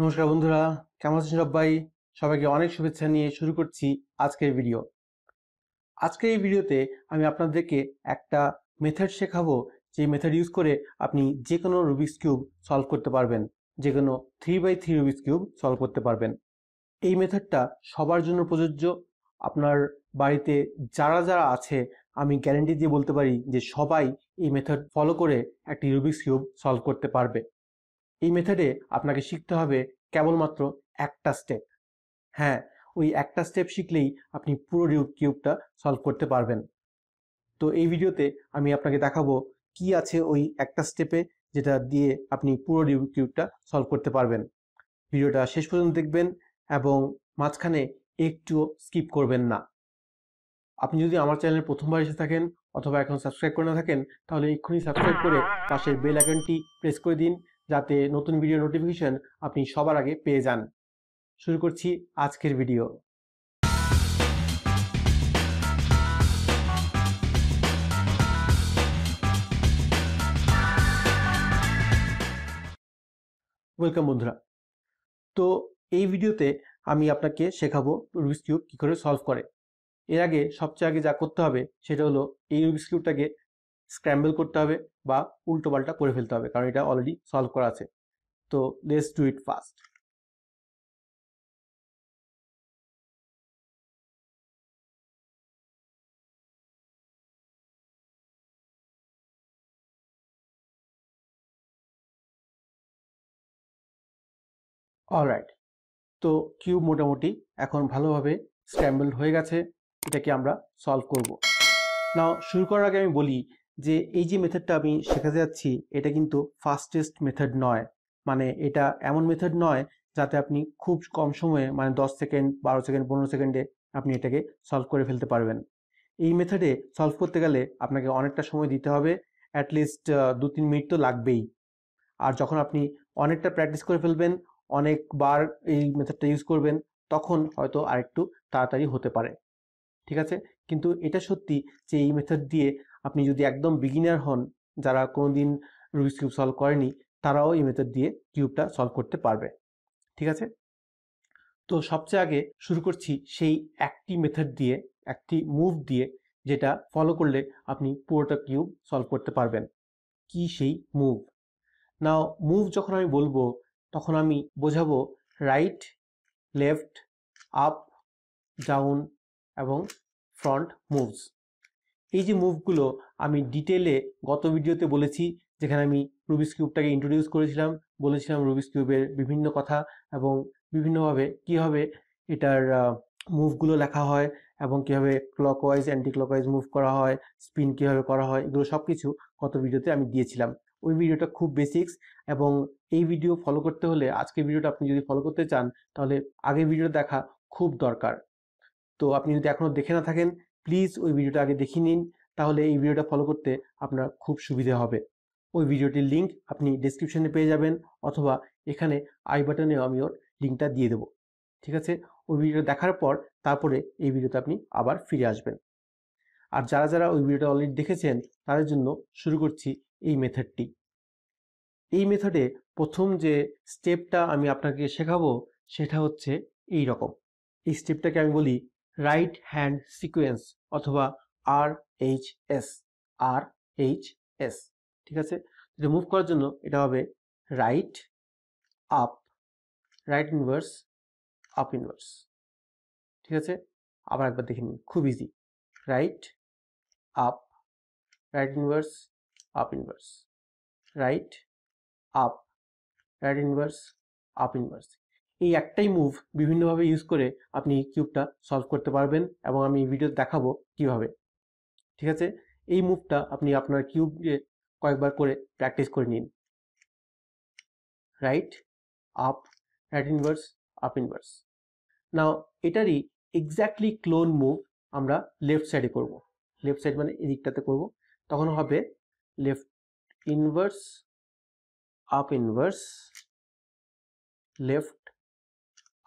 নমস্কার বন্ধুরা কেমন আছেন সবাই সবাইকে অনেক শুভেচ্ছা নিয়ে শুরু করছি আজকের ভিডিও আজকের এই ভিডিওতে আমি আপনাদেরকে একটা মেথড শেখাবো যে মেথড ইউজ করে আপনি যে কোনো রুবিক্স কিউব সলভ করতে পারবেন যে কোনো three by three Rubik's cube solve করতে পারবেন এই মেথডটা সবার জন্য প্রযোজ্য আপনার বাড়িতে যারা যারা আছে আমি গ্যারেন্টি দিয়ে বলতে পারি যে সবাই এই মেথড ফলো করে একটি রুবিক্স কিউব সলভ করতে পারবে এই মেথডে আপনাকে শিখতে হবে কেবলমাত্র একটা স্টেপ হ্যাঁ ওই একটা স্টেপ শিখলেই আপনি পুরো রিউ কিউবটা সলভ করতে পারবেন তো এই ভিডিওতে আমি আপনাকে দেখাবো কি আছে ওই একটা স্টেপে যেটা দিয়ে আপনি পুরো রিউ কিউবটা সলভ করতে পারবেন ভিডিওটা শেষ পর্যন্ত দেখবেন এবং মাঝখানে একটুও স্কিপ করবেন না আপনি যদি আমার চ্যানেলে প্রথমবার এসে থাকেন অথবা এখন সাবস্ক্রাইব করে না থাকেন তাহলে এক্ষুনি সাবস্ক্রাইব করে পাশের বেল আইকনটি প্রেস করে দিন যাতে নতুন ভিডিও নোটিফিকেশন আপনি সবার আগে পেয়ে যান শুরু করছি আজকের ভিডিও ওয়েলকাম বন্ধুরা তো এই ভিডিওতে আমি আপনাকে শেখাবো রুবিক্স কিউব কী করে সলভ করে এর আগে সবচেয়ে আগে যা করতে হবে সেটা হলো এই রুবিক্স কিউবটাকে স্ক্র্যাম্বল করতে হবে বা উল্টো পাল্টা করে ফেলতে হবে কারণ এটা অলরেডি সলভ করা আছে তো let's do it fast alright তো কিউব মোটামুটি এখন ভালোভাবে স্ট্যাম্বল হয়ে গেছে এটাকে আমরা সলভ করব নাও শুরু করার আগে আমি বলি যে এই যে মেথডটা আমি শেখাতে যাচ্ছি এটা কিন্তু ফাস্টেস্ট মেথড নয় মানে এটা এমন মেথড নয় যাতে আপনি খুব কম সময়ে মানে দশ সেকেন্ড বারো সেকেন্ড পনেরো সেকেন্ডে আপনি এটাকে সলভ করে ফেলতে পারবেন এই মেথডে সলভ করতে গেলে আপনাকে অনেকটা সময় দিতে হবে অ্যাটলিস্ট দু তিন মিনিট তো লাগবেই আর যখন আপনি অনেকটা প্র্যাকটিস করে ফেলবেন অনেকবার এই মেথডটা ইউজ করবেন তখন হয়তো আরেকটু তাড়াতাড়ি হতে পারে ঠিক আছে কিন্তু এটা সত্যি যে এই মেথড দিয়ে আপনি যদি একদম বিগিনার হন যারা কোনোদিন রুবিক্স কিউব সলভ করেনি তারাও এই মেথড দিয়ে কিউবটা সলভ করতে পারবে ঠিক আছে তো সবচেয়ে আগে শুরু করছি সেই একটি মেথড দিয়ে একটি মুভ দিয়ে যেটা ফলো করলে আপনি পুরোটা কিউব সলভ করতে পারবেন কি সেই মুভ নাও মুভ যখন আমি বলবো তখন আমি বোঝাবো রাইট লেফট আপ ডাউন এবং ফ্রন্ট মুভস এই যে মুভগুলো আমি ডিটেলে গত ভিডিওতে বলেছি যেখানে আমি রুবিস কিউবটাকে ইন্ট্রোডিউস করেছিলাম বলেছিলাম রুবিস কিউবের বিভিন্ন কথা এবং বিভিন্নভাবে কীভাবে এটার মুভগুলো লেখা হয় এবং কীভাবে ক্লকওয়াইজ অ্যান্টি ক্লকওয়াইজ মুভ করা হয় স্পিন কীভাবে করা হয় এগুলো সব কিছু গত ভিডিওতে আমি দিয়েছিলাম ওই ভিডিওটা খুব বেসিক্স এবং এই ভিডিও ফলো করতে হলে আজকে ভিডিওটা আপনি যদি ফলো করতে চান তাহলে আগের ভিডিও দেখা খুব দরকার তো আপনি যদি এখনও দেখে না থাকেন প্লিজ ওই ভিডিওটা আগে দেখে নিন তাহলে এই ভিডিওটা ফলো করতে আপনার খুব সুবিধা হবে ওই ভিডিওটির লিঙ্ক আপনি ডিসক্রিপশনে পেয়ে যাবেন অথবা এখানে আই বাটনে আমি ওর লিঙ্কটা দিয়ে দেবো ঠিক আছে ওই ভিডিওটা দেখার পর তারপরে এই ভিডিওতে আপনি আবার ফিরে আসবেন আর যারা যারা ওই ভিডিওটা অলরেডি দেখেছেন তাদের জন্য শুরু করছি এই মেথডটি এই মেথডে প্রথম যে স্টেপটা আমি আপনাকে শেখাবো সেটা হচ্ছে এই রকম এই স্টেপটাকে আমি বলি রাইট হ্যান্ড সিকুয়েন্স অথবা R H S R H S ঠিক আছে রিমুভ মুভ করার জন্য এটা হবে right up right inverse up inverse ঠিক আছে আবার একবার দেখে নিন খুব easy right up right inverse up inverse right up right inverse up inverse এই একটাই মুভ বিভিন্নভাবে ইউজ করে আপনি কিউবটা সলভ করতে পারবেন এবং আমি ভিডিও দেখাবো কিভাবে ঠিক আছে এই মুভটা আপনি আপনার কিউব কয়েকবার করে প্র্যাকটিস করে নিন right up at inverse up inverse now এটারই এক্স্যাক্টলি ক্লোন মুভ আমরা লেফট সাইডে করব লেফট সাইড মানে এদিকটাতে করব তখন হবে left inverse up inverse left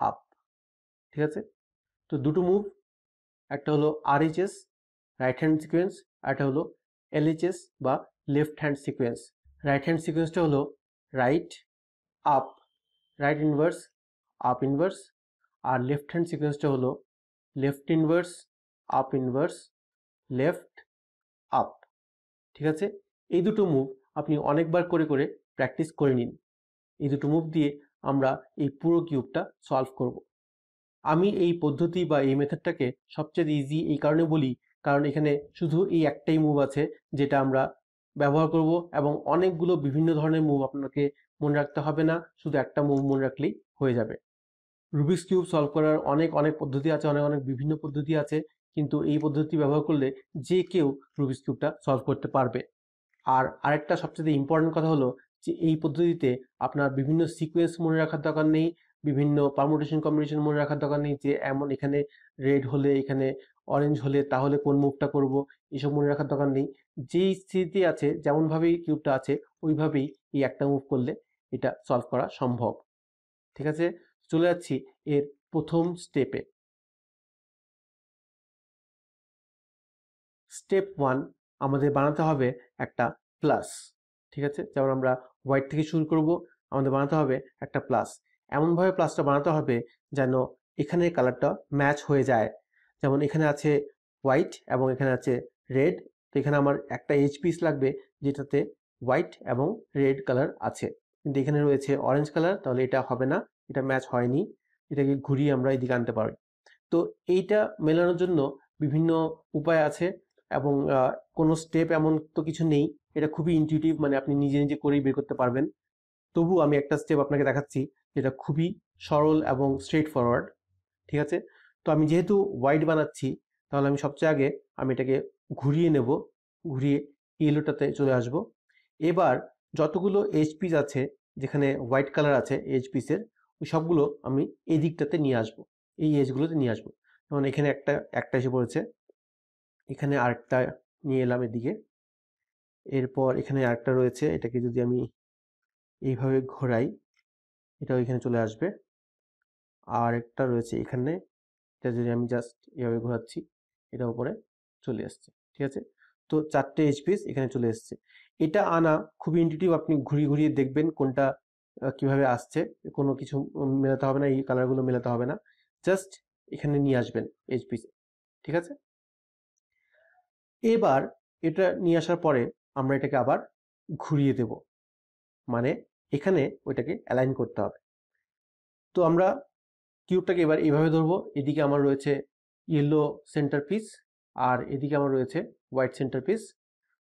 up ঠিক আছে তো দুটো মুভ একটা হলো আরএইচএস রাইট হ্যান্ড সিকোয়েন্স একটা হলো এলএইচএস বা left hand sequence right hand সিকোয়েন্সটা হলো right up right inverse up inverse আর লেফট হ্যান্ড সিকোয়েন্সটা হলো left inverse up inverse left up ঠিক আছে এই দুটো মুভ আপনি অনেকবার করে করে প্র্যাকটিস করে নিন এই দুটো মুভ দিয়ে আমরা এই পুরো কিউবটা সলভ করব। আমি এই পদ্ধতি বা এই মেথডটাকে সবচেয়ে ইজি এই কারণে বলি কারণ এখানে শুধু এই একটাই মুভ আছে যেটা আমরা ব্যবহার করব এবং অনেকগুলো বিভিন্ন ধরনের মুভ আপনাকে মনে রাখতে হবে না শুধু একটা মুভ মনে রাখলেই হয়ে যাবে রুবিক্স কিউব সলভ করার অনেক অনেক পদ্ধতি আছে অনেক অনেক বিভিন্ন পদ্ধতি আছে কিন্তু এই পদ্ধতি ব্যবহার করলে যে কেউ রুবিক্স কিউবটা সলভ করতে পারবে আর আরেকটা সবচেয়ে ইম্পর্টেন্ট কথা হলো যে এই পদ্ধতিতে আপনার বিভিন্ন সিকোয়েন্স মনে রাখার দরকার নেই বিভিন্ন পারমোটেশন কম্বিনেশন মনে রাখার দরকার নেই যে এমন এখানে রেড হলে এখানে অরেঞ্জ হলে তাহলে কোন মুভটা করব এসব মনে রাখার দরকার নেই যেই স্থিতি আছে যেমনভাবেই কিউবটা আছে ওইভাবেই এই একটা মুভ করলে এটা সলভ করা সম্ভব ঠিক আছে চলে যাচ্ছি এর প্রথম স্টেপে স্টেপ ওয়ান আমাদের বানাতে হবে একটা প্লাস ঠিক আছে যেমন আমরা হোয়াইট থেকে শুরু করব আমাদের বানাতে হবে একটা প্লাস এমনভাবে প্লাসটা বানাতে হবে যেন এখানের কালারটা ম্যাচ হয়ে যায় যেমন এখানে আছে হোয়াইট এবং এখানে আছে রেড তো এখানে আমার একটা এইচ পিস লাগবে যেটাতে হোয়াইট এবং রেড কালার আছে কিন্তু এখানে রয়েছে অরেঞ্জ কালার তাহলে এটা হবে না এটা ম্যাচ হয়নি এটাকে ঘুরিয়ে আমরা এদিকে আনতে পারি তো এইটা মেলানোর জন্য বিভিন্ন উপায় আছে এবং কোনো স্টেপ এমন তো কিছু নেই এটা খুবই ইনটিউটিভ মানে আপনি নিজে নিজে করেই বের করতে পারবেন তবু আমি একটা স্টেপ আপনাকে দেখাচ্ছি যেটা খুবই সরল এবং স্ট্রেট ফরওয়ার্ড ঠিক আছে তো আমি যেহেতু ওয়াইড বানাচ্ছি তাহলে আমি সবচেয়ে আগে আমি এটাকে ঘুরিয়ে নেব ঘুরিয়ে ইয়েলোটাতে চলে আসব এবার যতগুলো এইচ পিস আছে যেখানে হোয়াইট কালার আছে এইচ পিসের ওই সবগুলো আমি এই দিকটাতে নিয়ে আসব এই এজগুলোতে নিয়ে আসব যেমন এখানে একটা একটা এসে পড়েছে এখানে আরেকটা নিয়ে এলাম এদিকে এরপর এখানে আরেকটা রয়েছে এটাকে যদি আমি এইভাবে ঘোরাই এটা এখানে চলে আসবে আর একটা রয়েছে এখানে এটা যদি আমি জাস্ট এভাবে ঘোরাচ্ছি এটা উপরে চলে আসছে ঠিক আছে তো চারটে পিস এখানে চলে এসছে এটা আনা খুবই ইন্টিটিভ আপনি ঘুরিয়ে ঘুরিয়ে দেখবেন কোনটা কিভাবে আসছে কোনো কিছু মেলাতে হবে না এই কালারগুলো মেলাতে হবে না জাস্ট এখানে নিয়ে আসবেন এইচপিসে ঠিক আছে এবার এটা নিয়ে আসার পরে আমরা এটাকে আবার ঘুরিয়ে দেব মানে এখানে ওইটাকে অ্যালাইন করতে হবে তো আমরা কিউবটাকে এবার এইভাবে ধরবো এদিকে আমার রয়েছে ইয়েলো সেন্টার পিস আর এদিকে আমার রয়েছে হোয়াইট সেন্টার পিস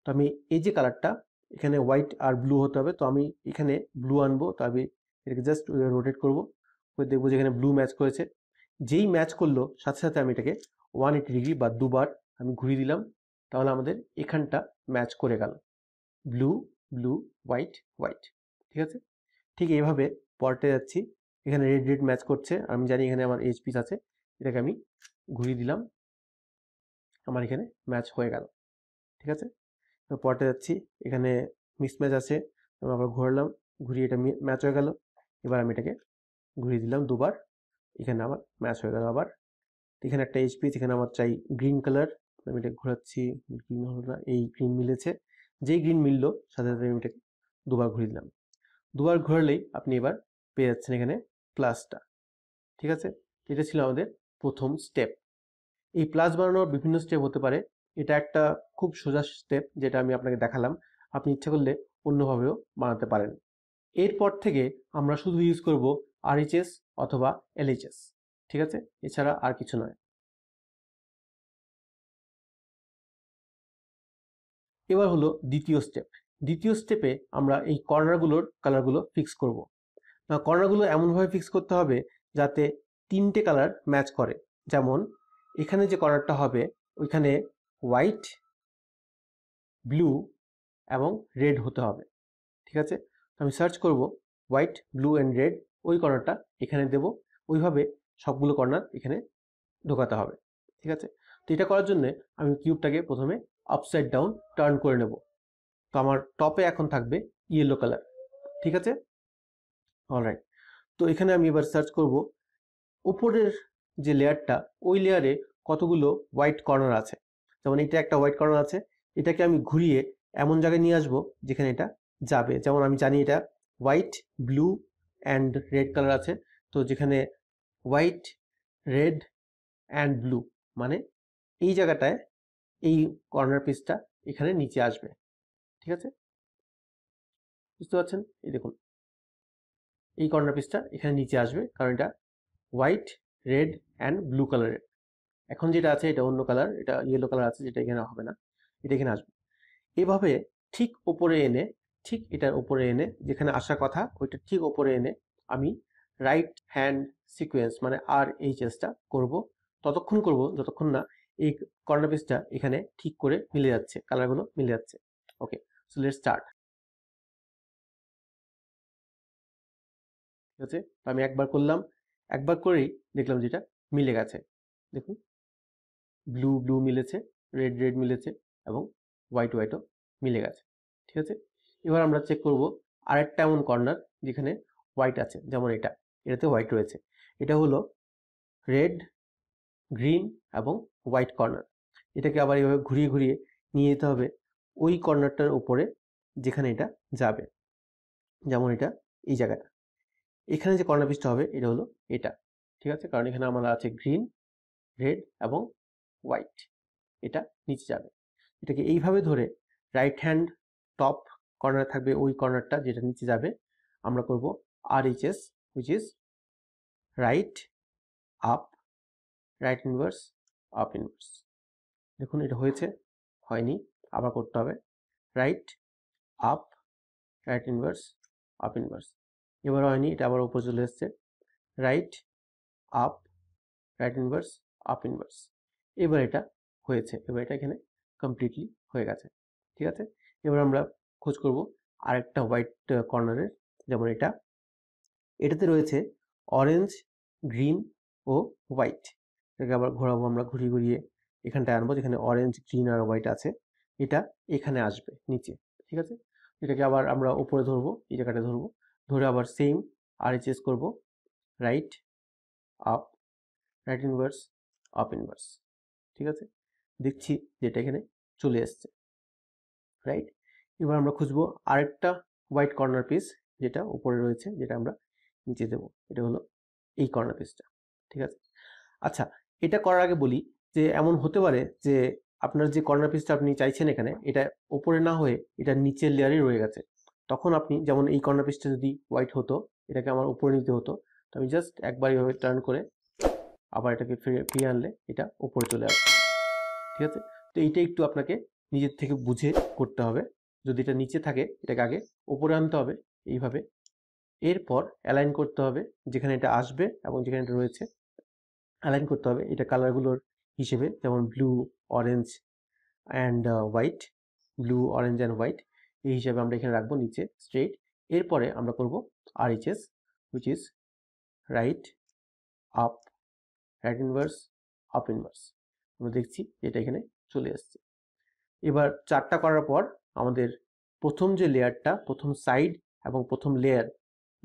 তো আমি এই যে কালারটা এখানে হোয়াইট আর ব্লু হতে হবে তো আমি এখানে ব্লু আনবো তো আমি এটাকে জাস্ট রোটেট করবো দেখবো যে এখানে ব্লু ম্যাচ করেছে যেই ম্যাচ করলো সাথে সাথে আমি এটাকে ওয়ান এইটি ডিগ্রি বা দুবার আমি ঘুরিয়ে দিলাম তাহলে আমাদের এখানটা ম্যাচ করে গেল ব্লু ব্লু হোয়াইট হোয়াইট ঠিক আছে ঠিক এইভাবে পরটে যাচ্ছি এখানে রেড রেড ম্যাচ করছে আমি জানি এখানে আমার এইচ পিস আছে এটাকে আমি ঘুরিয়ে দিলাম আমার এখানে ম্যাচ হয়ে গেল ঠিক আছে পরটে যাচ্ছি এখানে মিসম্যাচ আছে আমি আবার ঘোরালাম ঘুরিয়ে এটা ম্যাচ হয়ে গেল এবার আমি এটাকে ঘুরিয়ে দিলাম দুবার এখানে আমার ম্যাচ হয়ে গেল আবার এখানে একটা এইচ পিস এখানে আমার চাই গ্রিন কালার আমি এটা ঘোরাচ্ছি গ্রিন হলটা এই গ্রিন মিলেছে যেই গ্রিন মিললো সাথে সাথে আমি এটা দুবার ঘুরিয়ে দিলাম দুবার ঘোরালেই আপনি এবার পেয়ে যাচ্ছেন এখানে প্লাসটা ঠিক আছে এটা ছিল আমাদের প্রথম স্টেপ এই প্লাস বানানোর বিভিন্ন স্টেপ হতে পারে এটা একটা খুব সোজা স্টেপ যেটা আমি আপনাকে দেখালাম আপনি ইচ্ছা করলে অন্যভাবেও বানাতে পারেন এরপর থেকে আমরা শুধু ইউজ করব আরএইচএস অথবা এলএইচএস ঠিক আছে এছাড়া আর কিছু নয় এবার হলো দ্বিতীয় স্টেপ দ্বিতীয় স্টেপে আমরা এই কর্নারগুলোর কালারগুলো ফিক্স করব। কর্নারগুলো এমনভাবে ফিক্স করতে হবে যাতে তিনটে কালার ম্যাচ করে যেমন এখানে যে কর্নারটা হবে ওইখানে হোয়াইট ব্লু এবং রেড হতে হবে ঠিক আছে আমি সার্চ করব হোয়াইট ব্লু অ্যান্ড রেড ওই কর্নারটা এখানে দেব ওইভাবে সবগুলো কর্নার এখানে ঢোকাতে হবে ঠিক আছে তো এটা করার জন্য আমি কিউবটাকে প্রথমে আপসাইড ডাউন টার্ন করে নেব তো আমার টপে এখন থাকবে ইয়েলো কালার ঠিক আছে অলরাইট তো এখানে আমি এবার সার্চ করব উপরের যে লেয়ারটা ওই লেয়ারে কতগুলো হোয়াইট কর্নার আছে যেমন এটা একটা হোয়াইট কর্নার আছে এটাকে আমি ঘুরিয়ে এমন জায়গায় নিয়ে আসবো যেখানে এটা যাবে যেমন আমি জানি এটা white blue and red colour আছে তো যেখানে হোয়াইট রেড অ্যান্ড ব্লু মানে এই জায়গাটায় এই কর্নার পিসটা এখানে নিচে আসবে ঠিক আছে বুঝতে পারছেন এই দেখুন এই কর্নার পিসটা এখানে নিচে আসবে কারণ এটা হোয়াইট রেড অ্যান্ড ব্লু কালারের এখন যেটা আছে এটা অন্য কালার এটা ইয়েলো কালার আছে যেটা এখানে হবে না এটা এখানে আসবে এভাবে ঠিক ওপরে এনে ঠিক এটার ওপরে এনে যেখানে আসার কথা ওইটা ঠিক ওপরে এনে আমি রাইট হ্যান্ড সিকোয়েন্স মানে আর এই এসটা করবো ততক্ষণ করব যতক্ষণ না এই কর্নার পিসটা এখানে ঠিক করে মিলে যাচ্ছে কালারগুলো মিলে যাচ্ছে ওকে সো লেট স্টার্ট ঠিক আছে তো আমি একবার করলাম একবার করেই দেখলাম যেটা মিলে গেছে দেখুন ব্লু ব্লু মিলেছে রেড রেড মিলেছে এবং হোয়াইট হোয়াইটও মিলে গেছে ঠিক আছে এবার আমরা চেক করব আরেকটা এমন কর্নার যেখানে হোয়াইট আছে যেমন এটা এটাতে হোয়াইট রয়েছে এটা হলো রেড গ্রিন এবং হোয়াইট কর্নার এটাকে আবার এইভাবে ঘুরিয়ে ঘুরিয়ে নিয়ে যেতে হবে ওই কর্নারটার ওপরে যেখানে এটা যাবে যেমন এটা এই জায়গাটা এখানে যে কর্নার পিসটা হবে এটা হলো এটা ঠিক আছে কারণ এখানে আমার আছে গ্রিন রেড এবং হোয়াইট এটা নিচে যাবে এটাকে এইভাবে ধরে রাইট হ্যান্ড টপ কর্নার থাকবে ওই কর্নারটা যেটা নিচে যাবে আমরা করব R H S which is right up right inverse up inverse দেখুন এটা হয়েছে হয়নি আবার করতে হবে right up right inverse up inverse এবার হয়নি এটা আবার উপরে চলে এসছে right up right inverse up inverse এবার এটা হয়েছে এবার এটা এখানে কমপ্লিটলি হয়ে গেছে ঠিক আছে এবার আমরা খোঁজ করব আরেকটা হোয়াইট কর্নারের যেমন এটা এটাতে রয়েছে অরেঞ্জ গ্রিন ও হোয়াইট এটাকে আবার ঘোরাবো আমরা ঘুরিয়ে ঘুরিয়ে এখানটায় আনবো যেখানে অরেঞ্জ গ্রিন আর হোয়াইট আছে এটা এখানে আসবে নিচে ঠিক আছে এটাকে আবার আমরা উপরে ধরবো এই জায়গাটা ধরবো ধরে আবার সেম আর এইচ এস করবো right up right inverse up inverse ঠিক আছে দেখছি যে এটা এখানে চলে এসছে রাইট এবার আমরা খুঁজবো আরেকটা হোয়াইট কর্নার পিস যেটা উপরে রয়েছে যেটা আমরা নিচে দেবো এটা হলো এই কর্নার পিসটা ঠিক আছে আচ্ছা এটা করার আগে বলি যে এমন হতে পারে যে আপনার যে কর্নার পিসটা আপনি চাইছেন এখানে এটা ওপরে না হয়ে এটা নিচের লেয়ারে রয়ে গেছে তখন আপনি যেমন এই কর্নার পিসটা যদি হোয়াইট হতো এটাকে আমার উপরে নিতে হতো তো আমি জাস্ট একবার এভাবে টার্ন করে আবার এটাকে ফিরে ফিরে আনলে এটা ওপরে চলে আসবে ঠিক আছে তো এইটা একটু আপনাকে নিজের থেকে বুঝে করতে হবে যদি এটা নিচে থাকে এটাকে আগে ওপরে আনতে হবে এইভাবে এরপর অ্যালাইন করতে হবে যেখানে এটা আসবে এবং যেখানে এটা রয়েছে অ্যালাইন করতে হবে এটা কালারগুলোর হিসেবে যেমন blue orange and white blue orange and white এই হিসাবে আমরা এখানে রাখবো নিচে স্ট্রেট এরপরে আমরা করব S which is right up right inverse up inverse আমরা দেখছি এটা এখানে চলে আসছে এবার চারটা করার পর আমাদের প্রথম যে লেয়ারটা প্রথম সাইড এবং প্রথম লেয়ার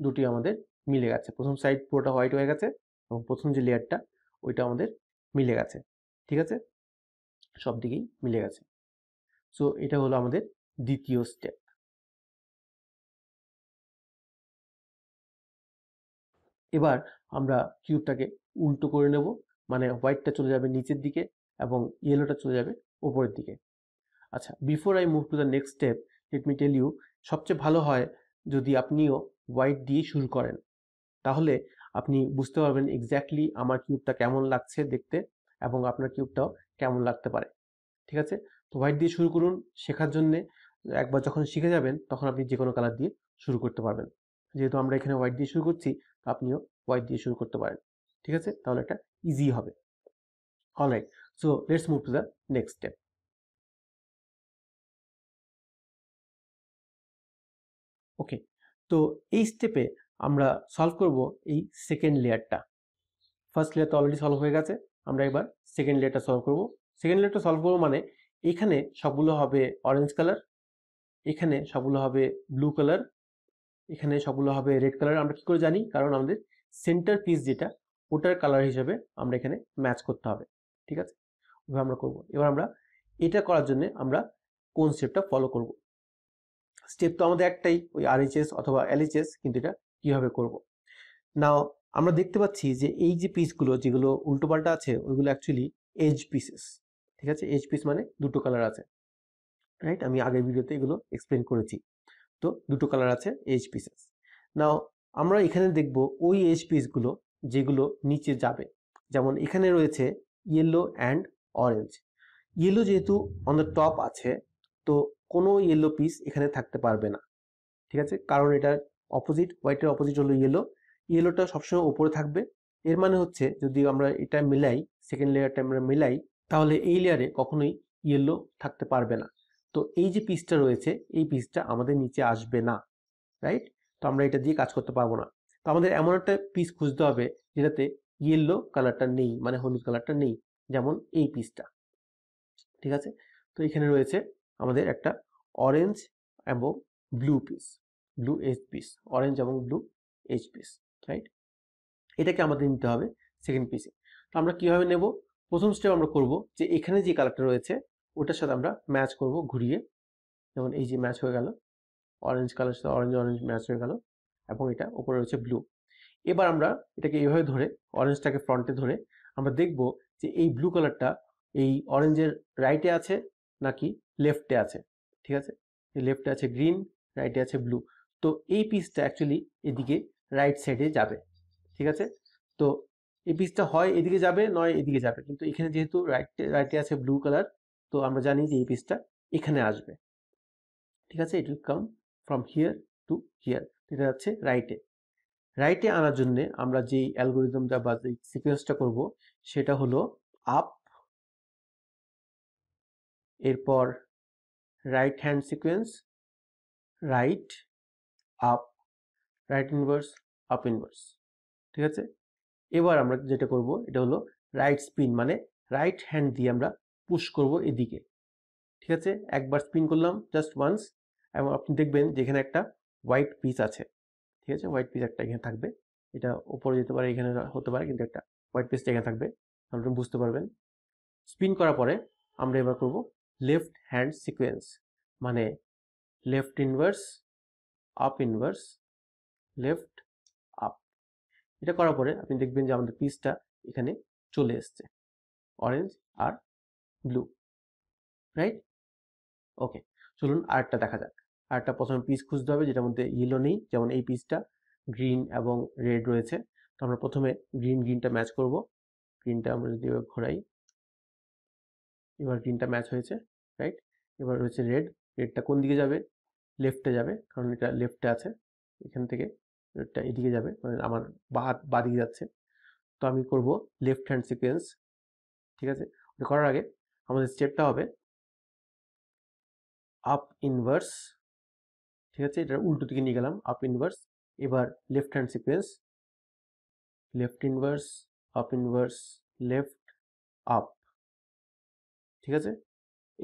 দুটি আমাদের মিলে গেছে প্রথম সাইড পুরোটা হোয়াইট হয়ে গেছে এবং প্রথম যে লেয়ারটা ওইটা আমাদের মিলে গেছে ঠিক আছে সব দিকেই মিলে গেছে সো এটা হলো আমাদের দ্বিতীয় স্টেপ এবার আমরা কিউবটাকে উল্টো করে নেব মানে হোয়াইটটা চলে যাবে নিচের দিকে এবং ইয়েলোটা চলে যাবে ওপরের দিকে আচ্ছা before I move to the next step let me tell you সবচেয়ে ভালো হয় যদি আপনিও হোয়াইট দিয়ে শুরু করেন তাহলে আপনি বুঝতে পারবেন এক্স্যাক্টলি আমার কিউবটা কেমন লাগছে দেখতে এবং আপনার কিউবটাও কেমন লাগতে পারে ঠিক আছে তো হোয়াইট দিয়ে শুরু করুন শেখার জন্যে একবার যখন শিখে যাবেন তখন আপনি যে কোনো কালার দিয়ে শুরু করতে পারবেন যেহেতু আমরা এখানে হোয়াইট দিয়ে শুরু করছি আপনিও হোয়াইট দিয়ে শুরু করতে পারেন ঠিক আছে তাহলে একটা ইজি হবে right so let's move to the next step okay তো এই স্টেপে আমরা সলভ করব এই সেকেন্ড লেয়ারটা ফার্স্ট লেয়ার তো অলরেডি সলভ হয়ে গেছে আমরা এবার সেকেন্ড লেয়ারটা সলভ করব সেকেন্ড লেয়ারটা সলভ করবো মানে এখানে সবগুলো হবে অরেঞ্জ কালার এখানে সবগুলো হবে ব্লু কালার এখানে সবগুলো হবে রেড কালার আমরা কি করে জানি কারণ আমাদের সেন্টার পিস যেটা ওটার কালার হিসেবে আমরা এখানে ম্যাচ করতে হবে ঠিক আছে ওভাবে আমরা করব এবার আমরা এটা করার জন্য আমরা কোন স্টেপটা ফলো করব স্টেপ তো আমাদের একটাই ওই আরএইচএস অথবা এলএইচএস কিন্তু এটা কিভাবে করব। নাও আমরা দেখতে পাচ্ছি যে এই যে পিসগুলো যেগুলো উল্টোপাল্টা আছে ওইগুলো অ্যাকচুয়ালি এজ পিসেস ঠিক আছে এজ পিস মানে দুটো কালার আছে রাইট আমি আগের ভিডিওতে এগুলো এক্সপ্লেন করেছি তো দুটো কালার আছে এজ পিসেস নাও আমরা এখানে দেখব ওই এজ পিসগুলো যেগুলো নিচে যাবে যেমন এখানে রয়েছে ইয়েলো অ্যান্ড অরেঞ্জ ইয়েলো যেহেতু অন দ্য টপ আছে তো কোনো ইয়েলো পিস এখানে থাকতে পারবে না ঠিক আছে কারণ এটার অপোজিট হোয়াইটের অপোজিট হলো ইয়েলো ইয়েলোটা সবসময় ওপরে থাকবে এর মানে হচ্ছে যদি আমরা এটা মিলাই সেকেন্ড লেয়ারটা আমরা মিলাই তাহলে এই লেয়ারে কখনোই ইয়েলো থাকতে পারবে না তো এই যে পিসটা রয়েছে এই পিসটা আমাদের নিচে আসবে না রাইট তো আমরা এটা দিয়ে কাজ করতে পারবো না তো আমাদের এমন একটা পিস খুঁজতে হবে যেটাতে ইয়েলো কালারটা নেই মানে হলুদ কালারটা নেই যেমন এই পিসটা ঠিক আছে তো এখানে রয়েছে আমাদের একটা অরেঞ্জ এবং blue piece blue H piece orange এবং ব্লু এইচ পিস রাইট এটাকে আমাদের নিতে হবে সেকেন্ড পিসে তো আমরা কীভাবে নেব প্রথম স্টেপ আমরা করব যে এখানে যে কালারটা রয়েছে ওটার সাথে আমরা ম্যাচ করব ঘুরিয়ে যেমন এই যে ম্যাচ হয়ে গেল অরেঞ্জ কালার সাথে অরেঞ্জ অরেঞ্জ ম্যাচ হয়ে গেল এবং এটা ওপরে রয়েছে ব্লু এবার আমরা এটাকে এইভাবে ধরে অরেঞ্জটাকে ফ্রন্টে ধরে আমরা দেখব যে এই ব্লু কালারটা এই অরেঞ্জের রাইটে আছে নাকি লেফটে আছে ঠিক আছে লেফটে আছে গ্রিন রাইটে আছে ব্লু তো এই পিসটা অ্যাকচুয়ালি এদিকে রাইট সাইডে যাবে ঠিক আছে তো এই পিসটা হয় এদিকে যাবে নয় এদিকে যাবে কিন্তু এখানে যেহেতু রাইট রাইটে আছে ব্লু কালার তো আমরা জানি যে এই পিসটা এখানে আসবে ঠিক আছে it will come from here to here এটা যাচ্ছে রাইটে রাইটে আনার জন্যে আমরা যেই অ্যালগোরিজমটা বা যে সিকোয়েন্সটা করবো সেটা হলো আপ এরপর right hand sequence right up right inverse up inverse ঠিক আছে এবার আমরা যেটা করব এটা হলো রাইট স্পিন মানে রাইট হ্যান্ড দিয়ে আমরা পুশ করব এদিকে ঠিক আছে একবার স্পিন করলাম জাস্ট ওয়ান্স এবং আপনি দেখবেন যেখানে একটা হোয়াইট পিস আছে ঠিক আছে হোয়াইট পিস একটা এখানে থাকবে এটা ওপরে যেতে পারে এখানে হতে পারে কিন্তু একটা হোয়াইট পিসটা এখানে থাকবে আপনি বুঝতে পারবেন স্পিন করার পরে আমরা এবার করব লেফট হ্যান্ড সিকোয়েন্স মানে left inverse up inverse left up এটা করার পরে আপনি দেখবেন যে আমাদের পিসটা এখানে চলে এসছে অরেঞ্জ আর ব্লু রাইট ওকে চলুন একটা দেখা যাক একটা প্রথমে পিস খুঁজতে হবে যেটার মধ্যে ইয়েলো নেই যেমন এই পিসটা গ্রিন এবং রেড রয়েছে তো আমরা প্রথমে গ্রিন গ্রিনটা ম্যাচ করব গ্রিনটা আমরা যদি ঘোরাই এবার গ্রিনটা ম্যাচ হয়েছে রাইট এবার রয়েছে রেড রেডটা কোন দিকে যাবে লেফটে যাবে কারণ এটা লেফটে আছে এখান থেকে এটা এদিকে যাবে মানে আমার বা বা দিকে যাচ্ছে তো আমি করব লেফট হ্যান্ড সিকোয়েন্স ঠিক আছে ওটা করার আগে আমাদের স্টেপটা হবে আপ ইনভার্স ঠিক আছে এটা উল্টো দিকে নিয়ে গেলাম আপ ইনভার্স এবার left hand sequence left inverse up inverse left up ঠিক আছে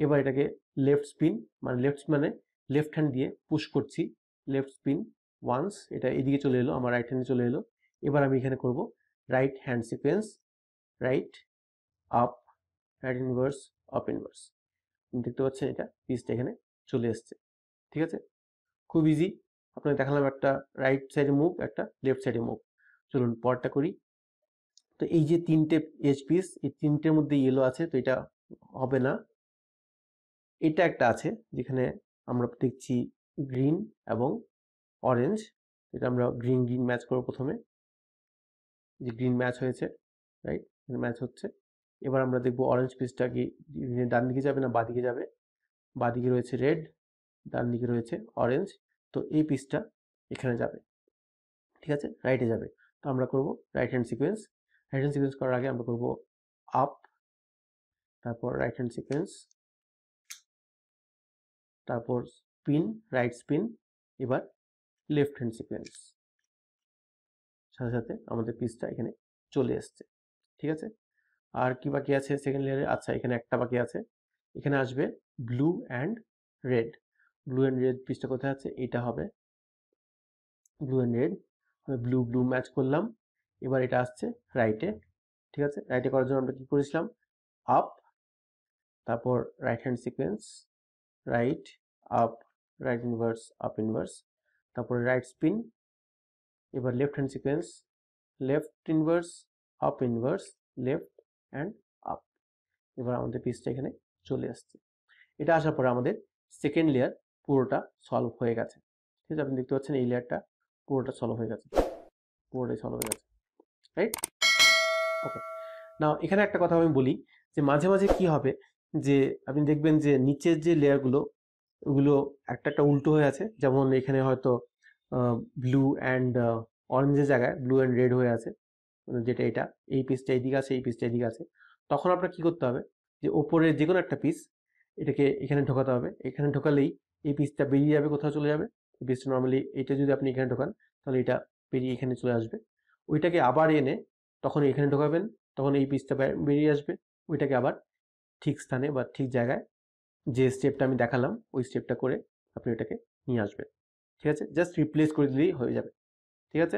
এবার এটাকে লেফট স্পিন মানে লেফট মানে লেফট হ্যান্ড দিয়ে পুশ করছি লেফট স্পিন ওয়ান্স এটা এদিকে চলে এলো আমার রাইট হ্যান্ডে চলে এলো এবার আমি এখানে করব right hand sequence right up right inverse up inverse দেখতে পাচ্ছেন এটা পিসটা এখানে চলে এসছে ঠিক আছে খুব ইজি আপনাকে দেখালাম একটা রাইট সাইডে মুভ একটা লেফট সাইডে মুভ চলুন পরটা করি তো এই যে তিনটে এজ পিস এই তিনটের মধ্যে ইয়েলো আছে তো এটা হবে না এটা একটা আছে যেখানে আমরা দেখছি গ্রিন এবং অরেঞ্জ এটা আমরা গ্রিন গ্রিন ম্যাচ করবো প্রথমে যে গ্রিন ম্যাচ হয়েছে রাইট ম্যাচ হচ্ছে এবার আমরা দেখব অরেঞ্জ পিসটা কি ডান দিকে যাবে না বাদিকে যাবে বাদিকে রয়েছে রেড ডান দিকে রয়েছে অরেঞ্জ তো এই পিসটা এখানে যাবে ঠিক আছে রাইটে যাবে তো আমরা করব right hand sequence right hand sequence করার আগে আমরা করব আপ তারপর রাইট হ্যান্ড সিকোয়েন্স তারপর স্পিন রাইট স্পিন এবার লেফট হ্যান্ড সিকোয়েন্স সাথে সাথে আমাদের পিসটা এখানে চলে এসছে ঠিক আছে আর কি বাকি আছে সেকেন্ড লেয়ারে আচ্ছা এখানে একটা বাকি আছে এখানে আসবে blue and red blue and red পিসটা কোথায় আছে এটা হবে blue and red blue blue match করলাম এবার এটা আসছে রাইটে ঠিক আছে রাইটে করার জন্য আমরা কি করেছিলাম আপ তারপর right hand sequence right up right inverse up inverse তারপরে রাইট স্পিন এবার left hand sequence left inverse up inverse left and up এবার আমাদের পিসটা এখানে চলে আসছে এটা আসার পরে আমাদের সেকেন্ড লেয়ার পুরোটা সলভ হয়ে গেছে ঠিক আছে আপনি দেখতে পাচ্ছেন এই লেয়ারটা পুরোটা সলভ হয়ে গেছে পুরোটাই সলভ হয়ে গেছে রাইট ওকে না এখানে একটা কথা আমি বলি যে মাঝে মাঝে কি হবে যে আপনি দেখবেন যে নিচের যে লেয়ারগুলো ওগুলো একটা একটা উল্টো হয়ে আছে যেমন এখানে হয়তো ব্লু অ্যান্ড অরেঞ্জের জায়গায় ব্লু অ্যান্ড রেড হয়ে আছে যেটা এটা এই পিসটা এইদিকে আছে এই পিসটা এইদিকে আছে তখন আপনার কি করতে হবে যে ওপরে যে কোনো একটা পিস এটাকে এখানে ঢোকাতে হবে এখানে ঢোকালেই এই পিসটা বেরিয়ে যাবে কোথাও চলে যাবে এই পিসটা নর্মালি এটা যদি আপনি এখানে ঢোকান তাহলে এটা বেরিয়ে এখানে চলে আসবে ওইটাকে আবার এনে তখন এখানে ঢোকাবেন তখন এই পিসটা বেরিয়ে আসবে ওইটাকে আবার ঠিক স্থানে বা ঠিক জায়গায় যে স্টেপটা আমি দেখালাম ওই স্টেপটা করে আপনি ওটাকে নিয়ে আসবেন ঠিক আছে জাস্ট রিপ্লেস করে দিলেই হয়ে যাবে ঠিক আছে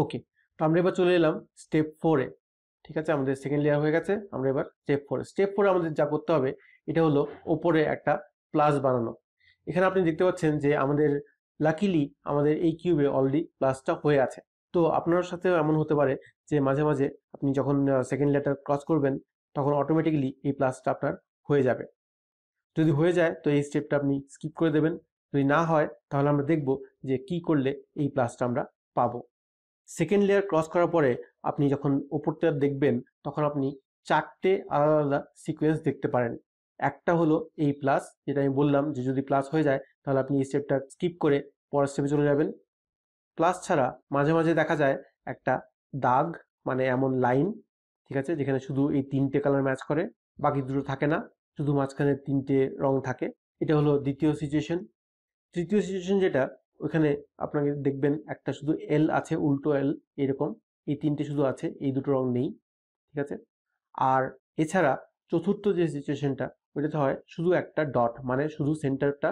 ওকে তো আমরা এবার চলে এলাম স্টেপ ফোরে ঠিক আছে আমাদের সেকেন্ড লেয়ার হয়ে গেছে আমরা এবার স্টেপ ফোরে স্টেপ ফোরে আমাদের যা করতে হবে এটা হলো ওপরে একটা প্লাস বানানো এখানে আপনি দেখতে পাচ্ছেন যে আমাদের লাকিলি আমাদের এই কিউবে অলরেডি প্লাসটা হয়ে আছে তো আপনার সাথে এমন হতে পারে যে মাঝে মাঝে আপনি যখন সেকেন্ড লেটার ক্রস করবেন তখন অটোমেটিক্যালি এই প্লাসটা আপনার হয়ে যাবে যদি হয়ে যায় তো এই স্টেপটা আপনি স্কিপ করে দেবেন যদি না হয় তাহলে আমরা দেখব যে কি করলে এই প্লাসটা আমরা পাবো সেকেন্ড লেয়ার ক্রস করার পরে আপনি যখন ওপরটা দেখবেন তখন আপনি চারটে আলাদা আলাদা সিকোয়েন্স দেখতে পারেন একটা হলো এই প্লাস যেটা আমি বললাম যে যদি প্লাস হয়ে যায় তাহলে আপনি এই স্টেপটা স্কিপ করে পরের স্টেপে চলে যাবেন ক্লাস ছাড়া মাঝে মাঝে দেখা যায় একটা দাগ মানে এমন লাইন ঠিক আছে যেখানে শুধু এই তিনটে কালার ম্যাচ করে বাকি দুটো থাকে না শুধু মাঝখানে তিনটে রং থাকে এটা হলো দ্বিতীয় সিচুয়েশন তৃতীয় সিচুয়েশন যেটা ওখানে আপনাকে দেখবেন একটা শুধু এল আছে উল্টো এল এরকম এই তিনটে শুধু আছে এই দুটো রং নেই ঠিক আছে আর এছাড়া চতুর্থ যে সিচুয়েশনটা ওইটাতে হয় শুধু একটা ডট মানে শুধু সেন্টারটা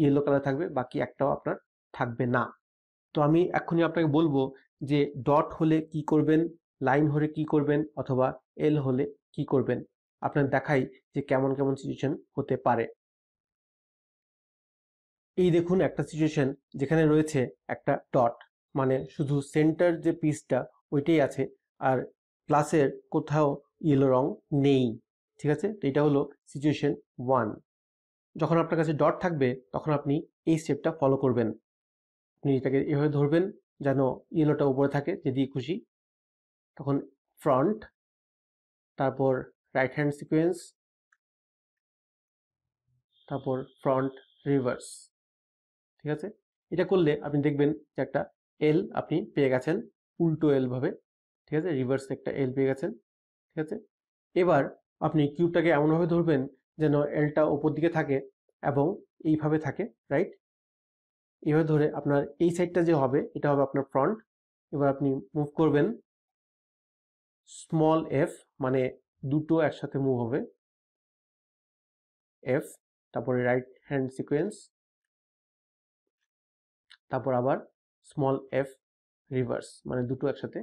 ইয়েলো কালার থাকবে বাকি একটাও আপনার থাকবে না তো আমি এক্ষুনি আপনাকে বলবো যে ডট হলে কি করবেন লাইন হলে কি করবেন অথবা এল হলে কি করবেন আপনার দেখাই যে কেমন কেমন সিচুয়েশন হতে পারে এই দেখুন একটা সিচুয়েশন যেখানে রয়েছে একটা ডট মানে শুধু সেন্টার যে পিসটা ওইটাই আছে আর প্লাসের কোথাও ইয়েলো রং নেই ঠিক আছে তো এটা হলো সিচুয়েশন ওয়ান যখন আপনার কাছে ডট থাকবে তখন আপনি এই স্টেপটা ফলো করবেন এটাকে এভাবে ধরবেন যেন ইয়েলোটা উপরে থাকে যদি খুশি তখন ফ্রন্ট তারপর রাইট হ্যান্ড সিকোয়েন্স তারপর ফ্রন্ট রিভার্স ঠিক আছে এটা করলে আপনি দেখবেন যে একটা এল আপনি পেয়ে গেছেন উল্টো এলভাবে ঠিক আছে রিভার্স একটা এল পেয়ে গেছেন ঠিক আছে এবার আপনি কিউবটাকে এমনভাবে ধরবেন যেন এলটা ওপর দিকে থাকে এবং এইভাবে থাকে রাইট এভাবে ধরে আপনার এই সাইডটা যে হবে এটা হবে আপনার ফ্রন্ট এবার আপনি মুভ করবেন স্মল এফ মানে দুটো একসাথে মুভ হবে এফ তারপরে রাইট হ্যান্ড সিকোয়েন্স তারপর আবার স্মল এফ রিভার্স মানে দুটো একসাথে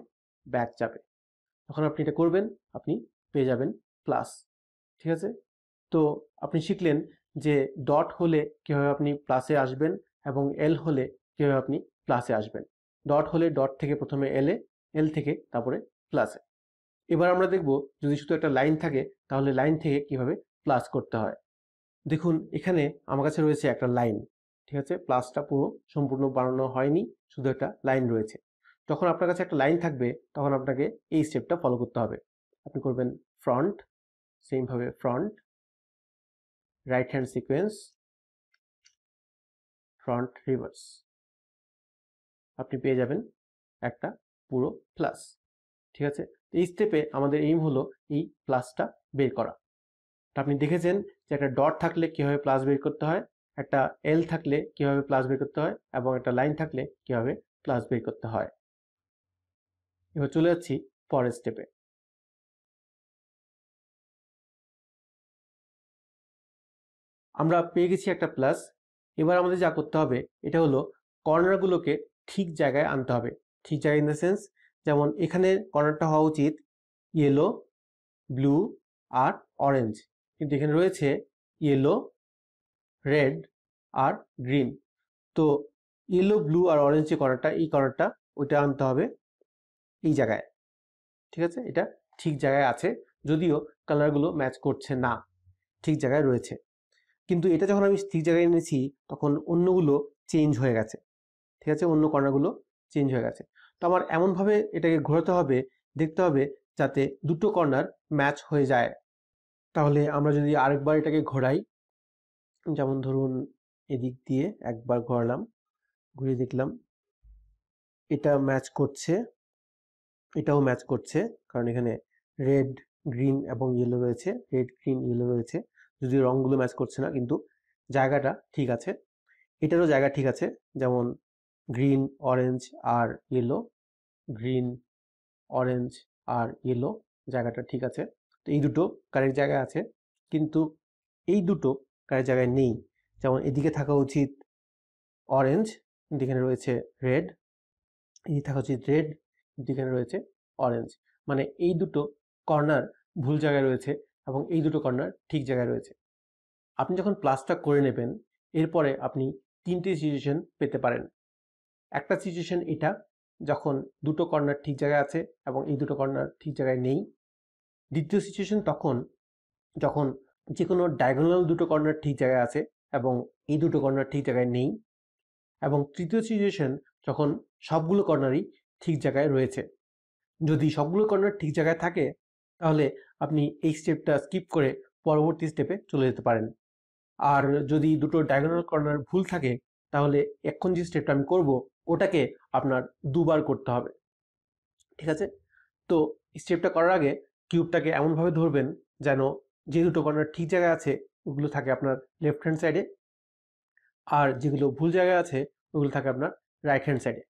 ব্যাক যাবে তখন আপনি এটা করবেন আপনি পেয়ে যাবেন প্লাস ঠিক আছে তো আপনি শিখলেন যে ডট হলে কীভাবে আপনি প্লাসে আসবেন এবং এল হলে কীভাবে আপনি প্লাসে আসবেন ডট হলে ডট থেকে প্রথমে এলে এল থেকে তারপরে প্লাসে এবার আমরা দেখব যদি শুধু একটা লাইন থাকে তাহলে লাইন থেকে কিভাবে প্লাস করতে হয় দেখুন এখানে আমার কাছে রয়েছে একটা লাইন ঠিক আছে প্লাসটা পুরো সম্পূর্ণ বানানো হয়নি শুধু একটা লাইন রয়েছে যখন আপনার কাছে একটা লাইন থাকবে তখন আপনাকে এই স্টেপটা ফলো করতে হবে আপনি করবেন ফ্রন্ট সেমভাবে front right hand sequence front reverse আপনি পেয়ে যাবেন একটা পুরো প্লাস ঠিক আছে এই স্টেপে আমাদের এইম হলো এই প্লাসটা বের করা আপনি দেখেছেন যে একটা ডট থাকলে কীভাবে প্লাস বের করতে হয় একটা এল থাকলে কীভাবে প্লাস বের করতে হয় এবং একটা লাইন থাকলে কীভাবে প্লাস বের করতে হয় এবার চলে যাচ্ছি পরের স্টেপে আমরা পেয়ে গেছি একটা প্লাস এবার আমাদের যা করতে হবে এটা হলো কর্নারগুলোকে ঠিক জায়গায় আনতে হবে ঠিক জায়গায় ইন দ্য সেন্স যেমন এখানে কর্নারটা হওয়া উচিত ইয়েলো ব্লু আর অরেঞ্জ কিন্তু এখানে রয়েছে ইয়েলো রেড আর গ্রিন তো ইয়েলো ব্লু আর অরেঞ্জ যে কর্নারটা এই কর্নারটা ওইটা আনতে হবে এই জায়গায় ঠিক আছে এটা ঠিক জায়গায় আছে যদিও কালারগুলো ম্যাচ করছে না ঠিক জায়গায় রয়েছে কিন্তু এটা যখন আমি স্থির জায়গায় এনেছি তখন অন্যগুলো চেঞ্জ হয়ে গেছে ঠিক আছে অন্য কর্নারগুলো চেঞ্জ হয়ে গেছে তো আমার এমনভাবে এটাকে ঘোরাতে হবে দেখতে হবে যাতে দুটো কর্নার ম্যাচ হয়ে যায় তাহলে আমরা যদি আরেকবার এটাকে ঘোরাই যেমন ধরুন এদিক দিয়ে একবার ঘোরালাম ঘুরে দেখলাম এটা ম্যাচ করছে এটাও ম্যাচ করছে কারণ এখানে রেড গ্রিন এবং ইয়েলো রয়েছে রেড গ্রিন ইয়েলো রয়েছে যদি রঙগুলো ম্যাচ করছে না কিন্তু জায়গাটা ঠিক আছে এটারও জায়গা ঠিক আছে যেমন গ্রিন অরেঞ্জ আর ইয়েলো গ্রিন অরেঞ্জ আর ইয়েলো জায়গাটা ঠিক আছে তো এই দুটো কারের জায়গায় আছে কিন্তু এই দুটো কারের জায়গায় নেই যেমন এদিকে থাকা উচিত অরেঞ্জ কিন্তু এখানে রয়েছে রেড এদিকে থাকা উচিত রেড কিন্তু এখানে রয়েছে অরেঞ্জ মানে এই দুটো কর্নার ভুল জায়গায় রয়েছে এবং এই দুটো কর্নার ঠিক জায়গায় রয়েছে আপনি যখন প্লাসটা করে নেবেন এরপরে আপনি তিনটে সিচুয়েশন পেতে পারেন একটা সিচুয়েশন এটা যখন দুটো কর্নার ঠিক জায়গায় আছে এবং এই দুটো কর্নার ঠিক জায়গায় নেই দ্বিতীয় সিচুয়েশন তখন যখন যে কোনো ডায়াগোনাল দুটো কর্নার ঠিক জায়গায় আছে এবং এই দুটো কর্নার ঠিক জায়গায় নেই এবং তৃতীয় সিচুয়েশন যখন সবগুলো কর্নারই ঠিক জায়গায় রয়েছে যদি সবগুলো কর্নার ঠিক জায়গায় থাকে তাহলে আপনি এই স্টেপটা স্কিপ করে পরবর্তী স্টেপে চলে যেতে পারেন আর যদি দুটো ডায়াগোনাল কর্নার ভুল থাকে তাহলে এখন যে স্টেপটা আমি করব ওটাকে আপনার দুবার করতে হবে ঠিক আছে তো স্টেপটা করার আগে কিউবটাকে এমনভাবে ধরবেন যেন যে দুটো কর্নার ঠিক জায়গায় আছে ওগুলো থাকে আপনার লেফট হ্যান্ড সাইডে আর যেগুলো ভুল জায়গায় আছে ওগুলো থাকে আপনার রাইট হ্যান্ড সাইডে